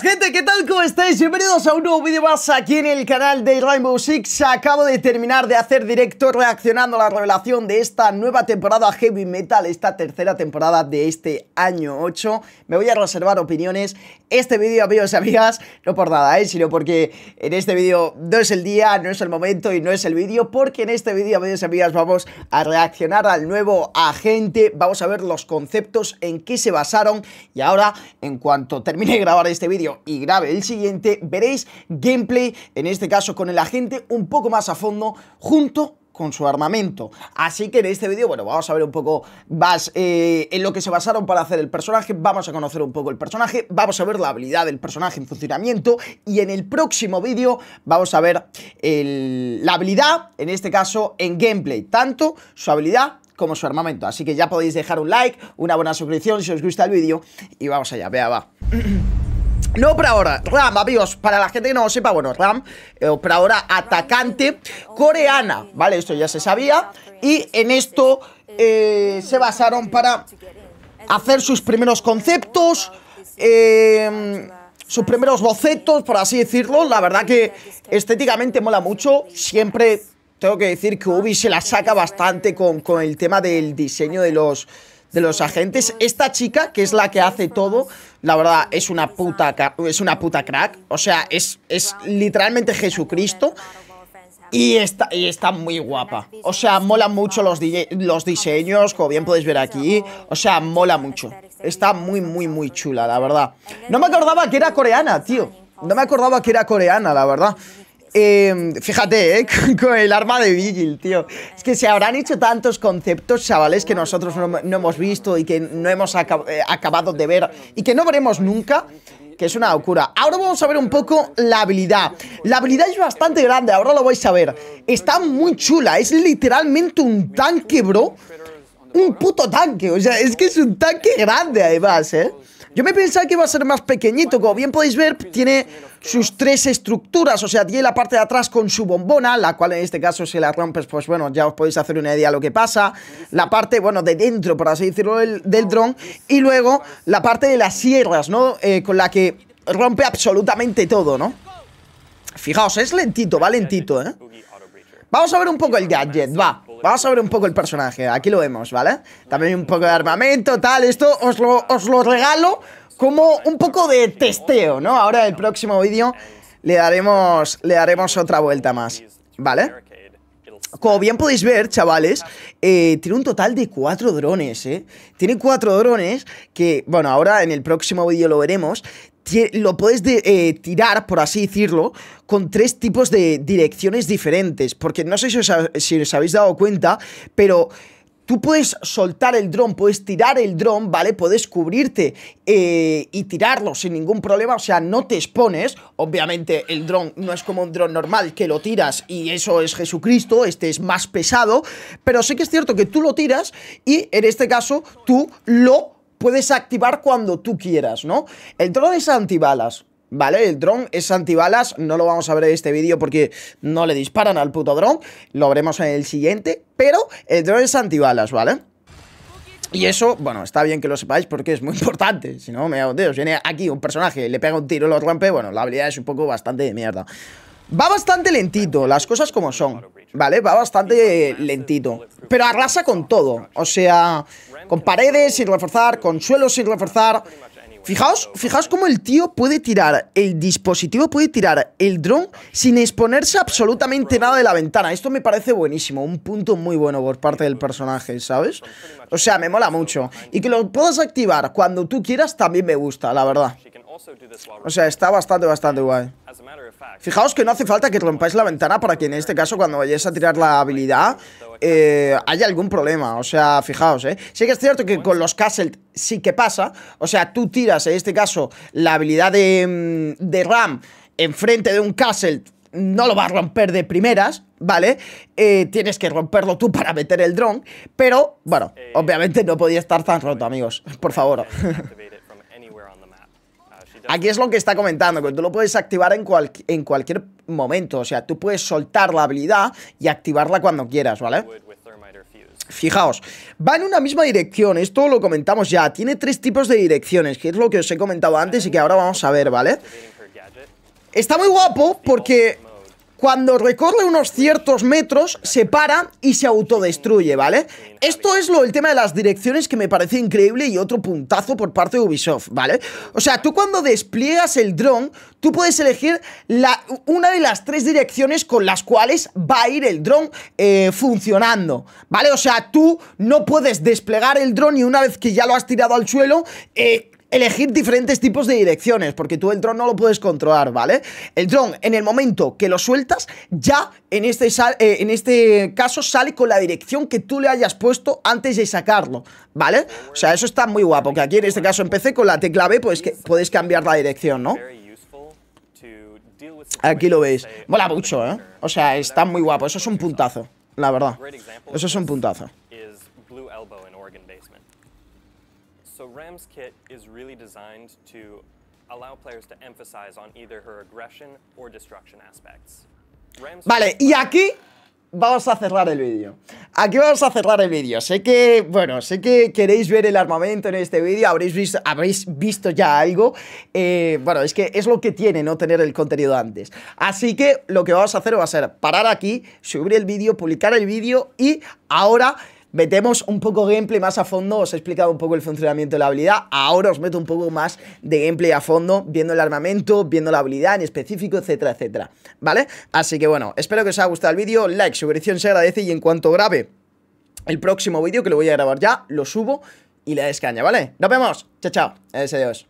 gente, ¿qué tal? ¿Cómo estáis? Bienvenidos a un nuevo vídeo más aquí en el canal de Rainbow Six Acabo de terminar de hacer directo reaccionando a la revelación de esta nueva temporada Heavy Metal Esta tercera temporada de este año 8 Me voy a reservar opiniones Este vídeo, amigos y amigas, no por nada, ¿eh? Sino porque en este vídeo no es el día, no es el momento y no es el vídeo Porque en este vídeo, amigos y amigas, vamos a reaccionar al nuevo agente Vamos a ver los conceptos, en qué se basaron Y ahora, en cuanto termine de grabar este vídeo y grave el siguiente, veréis gameplay, en este caso con el agente, un poco más a fondo, junto con su armamento. Así que en este vídeo, bueno, vamos a ver un poco más eh, en lo que se basaron para hacer el personaje, vamos a conocer un poco el personaje, vamos a ver la habilidad del personaje en funcionamiento y en el próximo vídeo vamos a ver la habilidad, en este caso en gameplay, tanto su habilidad como su armamento. Así que ya podéis dejar un like, una buena suscripción si os gusta el vídeo y vamos allá, vea, va. No pero ahora, Ram, amigos, para la gente que no lo sepa, bueno, Ram, eh, pero ahora atacante coreana, ¿vale? Esto ya se sabía y en esto eh, se basaron para hacer sus primeros conceptos, eh, sus primeros bocetos, por así decirlo. La verdad que estéticamente mola mucho, siempre tengo que decir que Ubi se la saca bastante con, con el tema del diseño de los de los agentes. Esta chica, que es la que hace todo, la verdad, es una puta, es una puta crack. O sea, es, es literalmente Jesucristo. Y está, y está muy guapa. O sea, mola mucho los, los diseños, como bien podéis ver aquí. O sea, mola mucho. Está muy, muy, muy chula, la verdad. No me acordaba que era coreana, tío. No me acordaba que era coreana, la verdad. Eh, fíjate, ¿eh? Con, el arma de Vigil, tío. Es que se habrán hecho tantos conceptos, chavales, que nosotros no, hemos visto y que no hemos eh, acabado de ver y que no veremos nunca, que es una locura. Ahora vamos a ver un poco la habilidad. La habilidad es bastante grande, ahora lo vais a ver. Está muy chula, es literalmente un tanque, bro. Un puto tanque, o sea, es que es un tanque grande además, ¿eh? Yo me pensaba que iba a ser más pequeñito, como bien podéis ver, tiene sus tres estructuras, o sea, tiene la parte de atrás con su bombona, la cual en este caso si la rompes, pues bueno, ya os podéis hacer una idea de lo que pasa, la parte, bueno, de dentro, por así decirlo, del, dron, y luego la parte de las sierras, ¿no? Eh, con la que rompe absolutamente todo, ¿no? Fijaos, es lentito, va lentito, ¿eh? Vamos a ver un poco el gadget, va. Vamos a ver un poco el personaje, aquí lo vemos, ¿vale? También un poco de armamento, tal, esto os lo, regalo como un poco de testeo, ¿no? Ahora en el próximo vídeo le daremos, le otra vuelta más, ¿vale? Como bien podéis ver, chavales, eh, tiene un total de cuatro drones, ¿eh? Tiene cuatro drones que, bueno, ahora en el próximo vídeo lo veremos lo puedes eh, tirar, por así decirlo, con tres tipos de direcciones diferentes. Porque no sé si os, habéis dado cuenta, pero tú puedes soltar el dron, puedes tirar el dron, ¿vale? Puedes cubrirte eh, y tirarlo sin ningún problema, o sea, no te expones. Obviamente el dron no es como un dron normal que lo tiras y eso es Jesucristo, este es más pesado, pero sí que es cierto que tú lo tiras y en este caso tú lo puedes activar cuando tú quieras, ¿no? El dron es antibalas. ¿Vale? El dron es antibalas, no lo vamos a ver en este vídeo porque no le disparan al puto dron, lo veremos en el siguiente, pero el dron es antibalas, ¿vale? Y eso, bueno, está bien que lo sepáis porque es muy importante, si no me hago dios viene aquí un personaje, le pega un tiro, lo rompe, bueno, la habilidad es un poco bastante de mierda. Va bastante lentito, las cosas como son. ¿vale? Va bastante lentito. Pero arrasa con todo. O sea, con paredes sin reforzar, con suelos sin reforzar. Fijaos, fijaos cómo el tío puede tirar, el dispositivo puede tirar el dron sin exponerse absolutamente nada de la ventana. Esto me parece buenísimo, un punto muy bueno por parte del personaje, ¿sabes? O sea, me mola mucho. Y que lo puedas activar cuando tú quieras también me gusta, la verdad. O sea, está bastante, bastante guay. Fijaos que no hace falta que rompáis la ventana para que en este caso cuando vayáis a tirar la habilidad eh, haya algún problema. O sea, fijaos, ¿eh? Sí que es cierto que con los castle sí que pasa. O sea, tú tiras en este caso la habilidad de, mm, de Ram enfrente de un castle no lo vas a romper de primeras, ¿vale? Eh, tienes que romperlo tú para meter el dron, pero, bueno, eh, obviamente no podía estar tan roto, amigos. Por favor. Aquí es lo que está comentando, que tú lo puedes activar en, en cualquier momento. O sea, tú puedes soltar la habilidad y activarla cuando quieras, ¿vale? Fijaos, va en una misma dirección, esto lo comentamos ya, tiene tres tipos de direcciones, que es lo que os he comentado antes y que ahora vamos a ver, ¿vale? Está muy guapo porque cuando recorre unos ciertos metros, se para y se autodestruye, ¿vale? Esto es lo el tema de las direcciones que me parece increíble y otro puntazo por parte de Ubisoft, ¿vale? O sea, tú cuando despliegas el dron, tú puedes elegir una de las tres direcciones con las cuales va a ir el dron eh, funcionando, ¿vale? O sea, tú no puedes desplegar el dron y una vez que ya lo has tirado al suelo, eh, elegir diferentes tipos de direcciones, porque tú el dron no lo puedes controlar, ¿vale? El dron, en el momento que lo sueltas, ya en este, eh, en este caso sale con la dirección que tú le hayas puesto antes de sacarlo, ¿vale? O sea, eso está muy guapo, que aquí en este caso empecé con la tecla B, pues que podéis cambiar la dirección, ¿no? Aquí lo veis. Mola mucho, ¿eh? O sea, está muy guapo. Eso es un puntazo, la verdad. Eso es un puntazo vale, y aquí vamos a cerrar el vídeo. Aquí vamos a cerrar el vídeo. Sé que, bueno, sé que queréis ver el armamento en este vídeo, habréis visto, habréis visto ya algo. Eh, bueno, es que es lo que tiene no tener el contenido antes. Así que lo que vamos a hacer va a ser parar aquí, subir el vídeo, publicar el vídeo y ahora metemos un poco gameplay más a fondo, os he explicado un poco el funcionamiento de la habilidad, ahora os meto un poco más de gameplay a fondo, viendo el armamento, viendo la habilidad en específico, etcétera, etcétera, ¿vale? Así que bueno, espero que os haya gustado el vídeo, like, suscripción se agradece y en cuanto grabe el próximo vídeo, que lo voy a grabar ya, lo subo y le des ¿vale? Nos vemos, chao, chao, adiós.